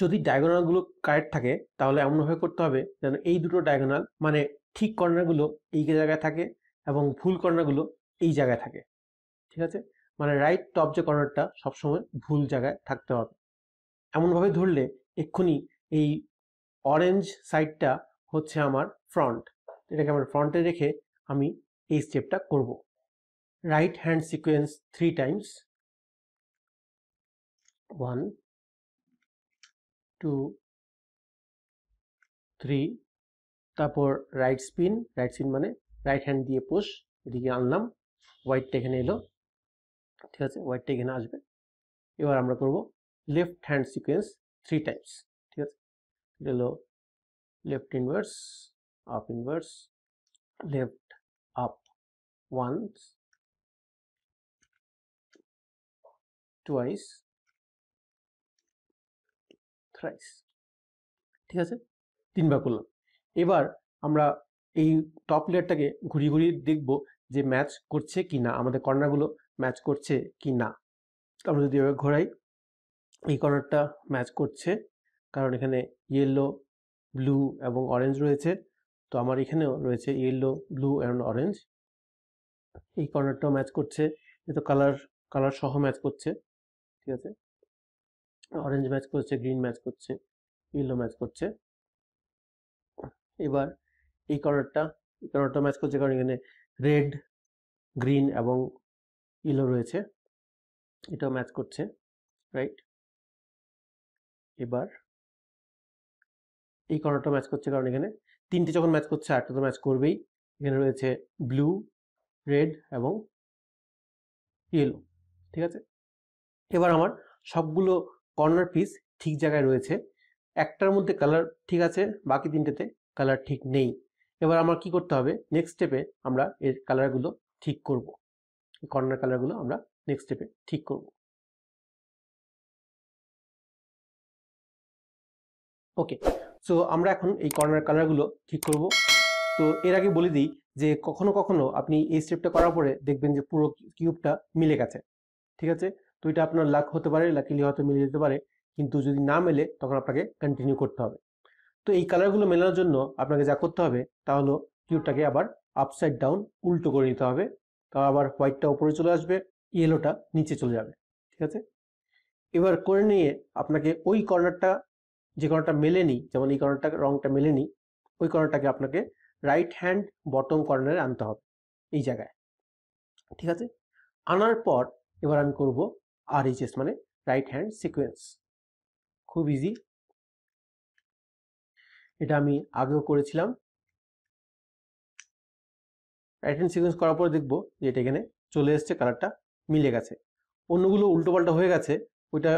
যদি ডায়াগোনালগুলো কারেক্ট থাকে তাহলে এমনভাবে করতে হবে যেন এই দুটো ডায়াগোনাল মানে ঠিক কর্নারগুলো এই জায়গায় থাকে এবং ভুল কর্নারগুলো এই জায়গায় থাকে ঠিক আছে মানে রাইট টপ যে কর্নারটা সবসময় ভুল জায়গায় থাকতে হবে এমনভাবে ধরলে এক্ষুনি এই অরেঞ্জ সাইডটা হচ্ছে আমার ফ্রন্ট এটাকে আমার ফ্রন্টে রেখে আমি এই স্টেপটা করব right hand sequence three times one two three তারপর রাইট স্পিন রাইট স্পিন মানে রাইট হ্যান্ড দিয়ে পুশ এদিকে আনলাম হোয়াইটটা এখানে এলো ঠিক আছে হোয়াইটটা এখানে আসবে এবার আমরা করব left hand sequence three times ঠিক আছে এটা হলো left inverse up inverse left up once twice thrice ঠিক আছে তিনবার করলাম এবার আমরা এই টপ লেয়ারটাকে ঘুরিয়ে ঘুরিয়ে দেখব যে ম্যাচ করছে কি না আমাদের কর্নারগুলো ম্যাচ করছে কি না আমরা যদি এভাবে ঘোরাই এই কর্নারটা ম্যাচ করছে কারণ এখানে ইয়েলো ব্লু এবং অরেঞ্জ রয়েছে তো আমার এখানেও রয়েছে ইয়েলো ব্লু অ্যান্ড অরেঞ্জ এই কর্নারটাও ম্যাচ করছে এ তো কালার কালার সহ ম্যাচ করছে ঠিক আছে অরেঞ্জ ম্যাচ করছে গ্রিন ম্যাচ করছে ইয়েলো ম্যাচ করছে এবার এই কালারটা এই কালারটা ম্যাচ করছে কারণ এখানে রেড গ্রিন এবং ইলো রয়েছে এটাও ম্যাচ করছে রাইট এবার এই কর্নারটা ম্যাচ করছে কারণ এখানে তিনটে যখন ম্যাচ করছে আটটা তো ম্যাচ করবেই এখানে রয়েছে ব্লু রেড এবং ইয়েলো ঠিক আছে এবার আমার সবগুলো কর্নার পিস ঠিক জায়গায় রয়েছে একটার মধ্যে কালার ঠিক আছে বাকি তিনটেতে কালার ঠিক নেই এবার আমার কি করতে হবে নেক্সট স্টেপে আমরা এর কালারগুলো ঠিক করব এই কর্নার কালারগুলো আমরা নেক্সট স্টেপে ঠিক করব ওকে সো আমরা এখন এই কর্নার কালারগুলো ঠিক করব তো এর আগে বলে দিই যে কখনো কখনো আপনি এই স্টেপটা করার পরে দেখবেন যে পুরো কিউবটা মিলে গেছে ঠিক আছে তো এটা আপনার লাক হতে পারে লাকিলি হয়তো মিলে যেতে পারে কিন্তু যদি না মেলে তখন আপনাকে কন্টিনিউ করতে হবে তো এই কালারগুলো মেলানোর জন্য আপনাকে যা করতে হবে তা হলো কিউটাকে আবার আপসাইড ডাউন উল্টো করে নিতে হবে তা আবার হোয়াইটটা উপরে চলে আসবে ইয়েলোটা নিচে চলে যাবে ঠিক আছে এবার করে নিয়ে আপনাকে ওই কর্নারটা যে কর্নারটা মেলেনি যেমন এই কর্নারটা রংটা মেলেনি ওই কর্নারটাকে আপনাকে রাইট হ্যান্ড বটম কর্নারে আনতে হবে এই জায়গায় ঠিক আছে আনার পর এবার আমি করব আর এইচ এস মানে রাইট হ্যান্ড সিকোয়েন্স খুব ইজি এটা আমি আগেও করেছিলাম প্যাটার্ন সিকোয়েন্স করার পর দেখবো যে এটা এখানে চলে এসছে কালারটা মিলে গেছে অন্যগুলো উল্টোপাল্টা হয়ে গেছে ওইটা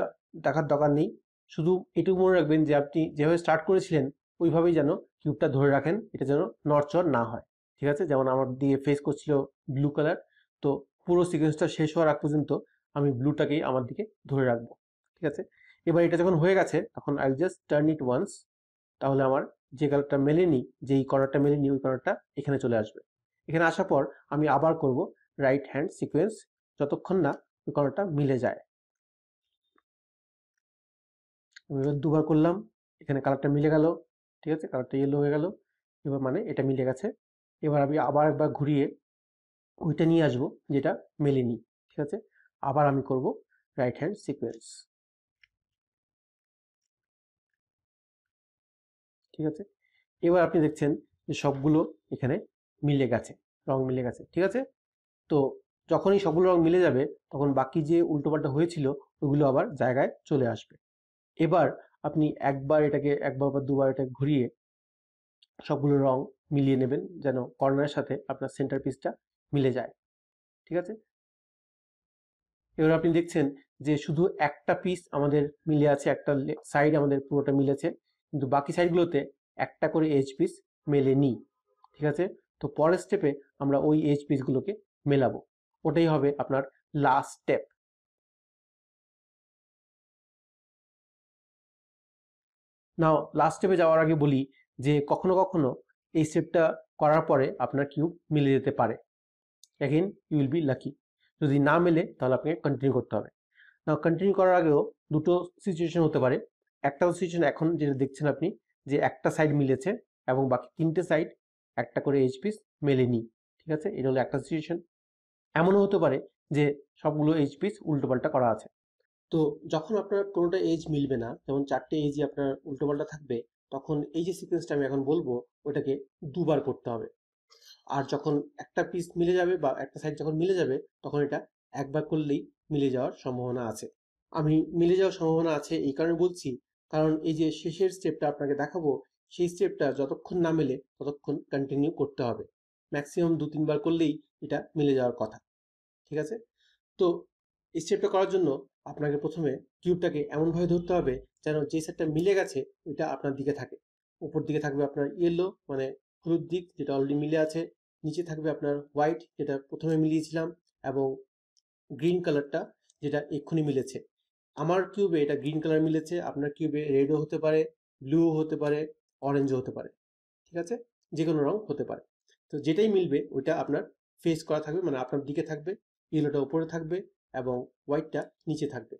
দেখার দরকার নেই শুধু এটুকু মনে রাখবেন যে আপনি যেভাবে স্টার্ট করেছিলেন ওইভাবেই যেন কিউবটা ধরে রাখেন এটা যেন নড়চড় না হয় ঠিক আছে যেমন আমার দিয়ে ফেস করছিল ব্লু কালার তো পুরো সিকোয়েন্সটা শেষ হওয়ার আগ পর্যন্ত আমি ব্লুটাকেই আমার দিকে ধরে রাখবো ঠিক আছে এবার এটা যখন হয়ে গেছে তখন I just turn it once তাহলে আমার যে কালারটা মেলেনি যেই কলারটা মেলেনি ওই কালারটা এখানে চলে আসবে এখানে আসার পর আমি আবার করব রাইট হ্যান্ড সিকোয়েন্স যতক্ষণ না ওই কলারটা মিলে যায় আমি এবার দুবার করলাম এখানে কালারটা মিলে গেল ঠিক আছে কালারটা ইয়েলো হয়ে গেল এবার মানে এটা মিলে গেছে এবার আমি আবার একবার ঘুরিয়ে ওইটা নিয়ে আসবো যেটা মেলেনি ঠিক আছে আবার আমি করব রাইট হ্যান্ড সিকোয়েন্স ঠিক আছে এবার আপনি দেখছেন যে সবগুলো এখানে মিলে গেছে রং মিলে গেছে ঠিক আছে তো যখনই সবগুলো রং মিলে যাবে তখন বাকি যে উল্টোপাল্টা হয়েছিল ওগুলো আবার জায়গায় চলে আসবে এবার আপনি একবার এটাকে একবার বা দুবার এটা ঘুরিয়ে সবগুলো রং মিলিয়ে নেবেন যেন কর্নারের সাথে আপনার সেন্টার পিসটা মিলে যায় ঠিক আছে এবার আপনি দেখছেন যে শুধু একটা পিস আমাদের মিলে আছে একটা সাইড আমাদের পুরোটা মিলেছে কিন্তু বাকি সাইডগুলোতে একটা করে এইচ পিস মেলেনি ঠিক আছে তো পরের স্টেপে আমরা ওই এইচ পিসগুলোকে মেলাবো ওটাই হবে আপনার লাস্ট স্টেপ নাও লাস্ট স্টেপে যাওয়ার আগে বলি যে কখনো কখনো এই স্টেপটা করার পরে আপনার কিউব মিলে যেতে পারে এখন ইউ উইল বি লাকি যদি না মেলে তাহলে আপনাকে কন্টিনিউ করতে হবে না কন্টিনিউ করার আগেও দুটো সিচুয়েশন হতে পারে একটা সিচুয়েশন এখন যেটা দেখছেন আপনি যে একটা সাইড মিলেছে এবং বাকি তিনটে সাইড একটা করে এইচ পিস মেলেনি ঠিক আছে এটা হলো একটা সিচুয়েশন এমনও হতে পারে যে সবগুলো এইচ পিস উল্টোপাল্টা করা আছে তো যখন আপনার কোনোটা এজ মিলবে না যেমন চারটে এজই আপনার উল্টোপাল্টা থাকবে তখন এই যে সিকোয়েন্সটা আমি এখন বলবো ওটাকে দুবার করতে হবে আর যখন একটা পিস মিলে যাবে বা একটা সাইড যখন মিলে যাবে তখন এটা একবার করলেই মিলে যাওয়ার সম্ভাবনা আছে আমি মিলে যাওয়ার সম্ভাবনা আছে এই কারণে বলছি কারণ এই যে শেষের স্টেপটা আপনাকে দেখাবো সেই স্টেপটা যতক্ষণ না মেলে ততক্ষণ কন্টিনিউ করতে হবে ম্যাক্সিমাম দু তিনবার করলেই এটা মিলে যাওয়ার কথা ঠিক আছে তো এই স্টেপটা করার জন্য আপনাকে প্রথমে কিউবটাকে এমনভাবে ধরতে হবে যেন যে সেটটা মিলে গেছে ওইটা আপনার দিকে থাকে উপর দিকে থাকবে আপনার ইয়েলো মানে হলুদ দিক যেটা অলরেডি মিলে আছে নিচে থাকবে আপনার হোয়াইট যেটা প্রথমে মিলিয়েছিলাম এবং গ্রিন কালারটা যেটা এক্ষুনি মিলেছে আমার কিউবে এটা গ্রিন কালার মিলেছে আপনার কিউবে রেডও হতে পারে ব্লুও হতে পারে অরেঞ্জও হতে পারে ঠিক আছে যে কোনো রঙ হতে পারে তো যেটাই মিলবে ওইটা আপনার ফেস করা থাকবে মানে আপনার দিকে থাকবে ইয়েলোটা উপরে থাকবে এবং হোয়াইটটা নিচে থাকবে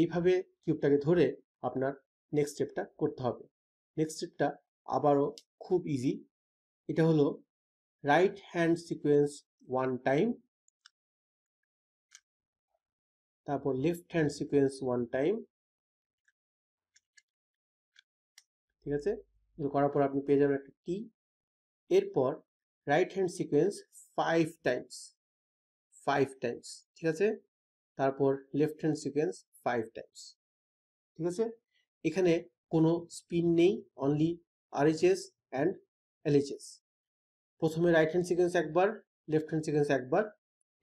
এইভাবে কিউবটাকে ধরে আপনার নেক্সট স্টেপটা করতে হবে নেক্সট স্টেপটা আবারও খুব ইজি এটা হলো right hand sequence one time তারপর left hand sequence one time ঠিক আছে এগুলো করার পর আপনি পেয়ে যাবেন একটা টি এরপর right hand sequence five times five times ঠিক আছে তারপর left hand sequence five times ঠিক আছে এখানে কোনো স্পিন নেই অনলি আরএইচএস অ্যান্ড এলএইচএস প্রথমে রাইট হ্যান্ড সিকোয়েন্স একবার লেফট হ্যান্ড সিকোয়েন্স একবার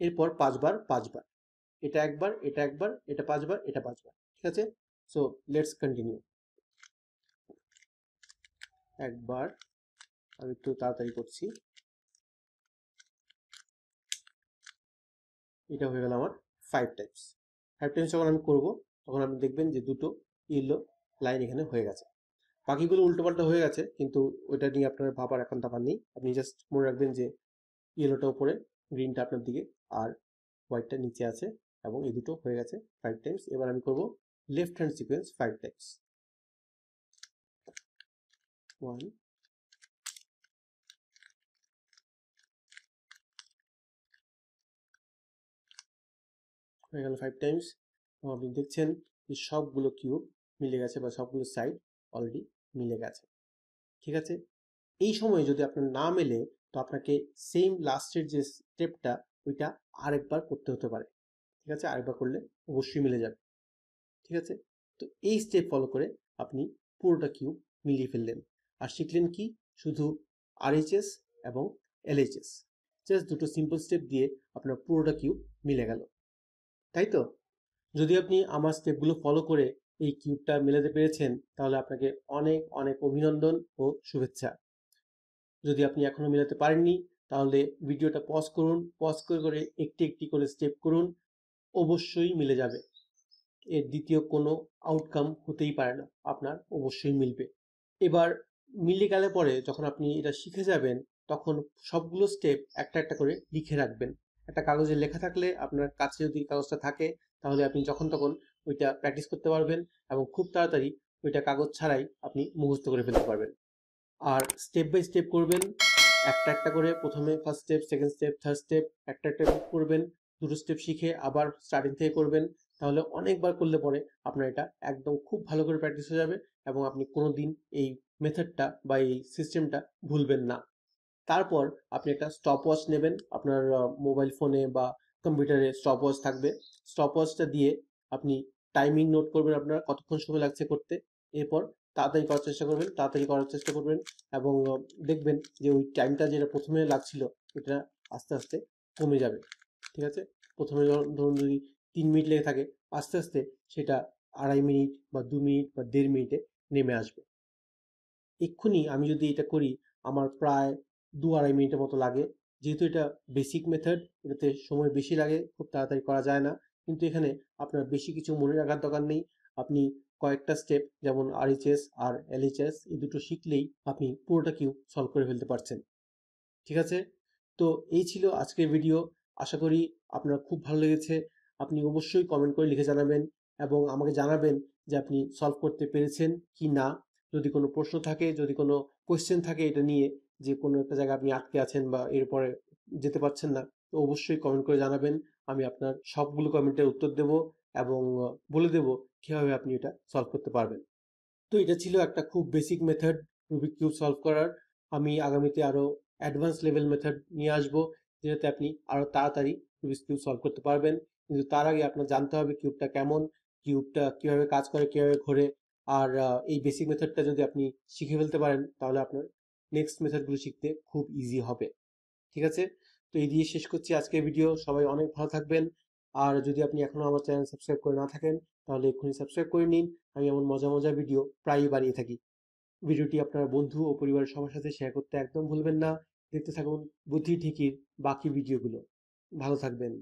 এরপর পাঁচবার পাঁচবার এটা একবার এটা একবার এটা পাঁচবার এটা পাঁচবার ঠিক আছে সো লেটস কন্টিনিউ একবার আমি একটু তাড়াতাড়ি করছি এটা হয়ে গেল আমার ফাইভ টাইমস ফাইভ টাইমস যখন আমি করবো তখন আপনি দেখবেন যে দুটো ইলো লাইন এখানে হয়ে গেছে বাকিগুলো উল্টোপাল্টা হয়ে গেছে কিন্তু ওইটা নিয়ে আপনার ভাবার এখন তাপার নেই আপনি জাস্ট মনে রাখবেন যে ইয়েলোটা উপরে গ্রিনটা আপনার দিকে আর হোয়াইটটা নিচে আছে এবং এই দুটো হয়ে গেছে ফাইভ টাইমস এবার আমি করব left hand sequence five times one হয়ে গেল ফাইভ টাইমস আপনি দেখছেন যে সবগুলো কিউব মিলে গেছে বা সবগুলো সাইড অলরেডি মিলে গেছে ঠিক আছে এই সময় যদি আপনার না মেলে তো আপনাকে সেম লাস্টের যে স্টেপটা ওইটা আরেকবার করতে হতে পারে ঠিক আছে আরেকবার করলে অবশ্যই মিলে যাবে ঠিক আছে তো এই স্টেপ ফলো করে আপনি পুরোটা কিউব মিলিয়ে ফেললেন আর শিখলেন কি শুধু আরএইচএস এবং এলএইচএস জাস্ট দুটো সিম্পল স্টেপ দিয়ে আপনার পুরোটা কিউব মিলে গেল তাই তো যদি আপনি আমার স্টেপগুলো ফলো করে এই কিউবটা মেলাতে পেরেছেন তাহলে আপনাকে অনেক অনেক অভিনন্দন ও শুভেচ্ছা যদি আপনি এখনও মেলাতে পারেননি তাহলে ভিডিওটা পজ করুন পজ করে করে একটি একটি করে স্টেপ করুন অবশ্যই মিলে যাবে এর দ্বিতীয় কোনো আউটকাম হতেই পারে না আপনার অবশ্যই মিলবে এবার মিলে গেলে পরে যখন আপনি এটা শিখে যাবেন তখন সবগুলো স্টেপ একটা একটা করে লিখে রাখবেন একটা কাগজে লেখা থাকলে আপনার কাছে যদি কাগজটা থাকে তাহলে আপনি যখন তখন ওইটা প্র্যাকটিস করতে পারবেন এবং খুব তাড়াতাড়ি ওইটা কাগজ ছাড়াই আপনি মুখস্থ করে ফেলতে পারবেন আর স্টেপ বাই স্টেপ করবেন একটা একটা করে প্রথমে first step second step third step একটা একটা করবেন দুটো স্টেপ শিখে আবার স্টার্টিং থেকে করবেন তাহলে অনেকবার করলে পরে আপনার এটা একদম খুব ভালো করে প্র্যাকটিস হয়ে যাবে এবং আপনি কোনো দিন এই মেথডটা বা এই সিস্টেমটা ভুলবেন না তারপর আপনি একটা স্টপ ওয়াচ নেবেন আপনার মোবাইল ফোনে বা কম্পিউটারে স্টপ ওয়াচ থাকবে স্টপ ওয়াচটা দিয়ে আপনি টাইমিং নোট করবেন আপনার কতক্ষণ সময় লাগছে করতে এরপর তাড়াতাড়ি করার চেষ্টা করবেন তাড়াতাড়ি করার চেষ্টা করবেন এবং দেখবেন যে ওই টাইমটা যেটা প্রথমে লাগছিল এটা আস্তে আস্তে কমে যাবে ঠিক আছে প্রথমে ধরুন যদি তিন মিনিট লেগে থাকে আস্তে আস্তে সেটা আড়াই মিনিট বা দু মিনিট বা দেড় মিনিটে নেমে আসবে এক্ষুনি আমি যদি এটা করি আমার প্রায় দু আড়াই মিনিটের মতো লাগে যেহেতু এটা বেসিক মেথড এটাতে সময় বেশি লাগে খুব তাড়াতাড়ি করা যায় না কিন্তু এখানে আপনার বেশি কিছু মনে রাখার দরকার নেই আপনি কয়েকটা স্টেপ যেমন আরএইচএস আর এলএইচএস এই দুটো শিখলেই আপনি পুরোটা কিউ সলভ করে ফেলতে পারছেন ঠিক আছে তো এই ছিল আজকের ভিডিও আশা করি আপনার খুব ভালো লেগেছে আপনি অবশ্যই কমেন্ট করে লিখে জানাবেন এবং আমাকে জানাবেন যে আপনি সলভ করতে পেরেছেন কি না যদি কোনো প্রশ্ন থাকে যদি কোনো কোয়েশ্চেন থাকে এটা নিয়ে যে কোনো একটা জায়গায় আপনি আটকে আছেন বা এরপরে যেতে পারছেন না তো অবশ্যই কমেন্ট করে জানাবেন আমি আপনার সবগুলো কমেন্টের উত্তর দেব এবং বলে দেব কীভাবে আপনি এটা সলভ করতে পারবেন তো এটা ছিল একটা খুব basic method Rubik cube solve করার আমি আগামীতে আরও অ্যাডভান্স লেভেল মেথড নিয়ে আসবো যেটাতে আপনি আরও তাড়াতাড়ি রুবিক্স কিউব সলভ করতে পারবেন কিন্তু তার আগে আপনার জানতে হবে কিউবটা কেমন কিউবটা কীভাবে কাজ করে কীভাবে ঘোরে আর এই বেসিক মেথডটা যদি আপনি শিখে ফেলতে পারেন তাহলে আপনার নেক্সট মেথডগুলো শিখতে খুব ইজি হবে ঠিক আছে তো এই দিয়ে শেষ করছি আজকের ভিডিও সবাই অনেক ভালো থাকবেন আর যদি আপনি এখনও আমার চ্যানেল সাবস্ক্রাইব করে না থাকেন তাহলে এক্ষুনি সাবস্ক্রাইব করে নিন আমি এমন মজা মজার ভিডিও প্রায়ই বানিয়ে থাকি ভিডিওটি আপনার বন্ধু ও পরিবারের সবার সাথে শেয়ার করতে একদম ভুলবেন না দেখতে থাকুন বুদ্ধি ঠিকই বাকি ভিডিওগুলো ভালো থাকবেন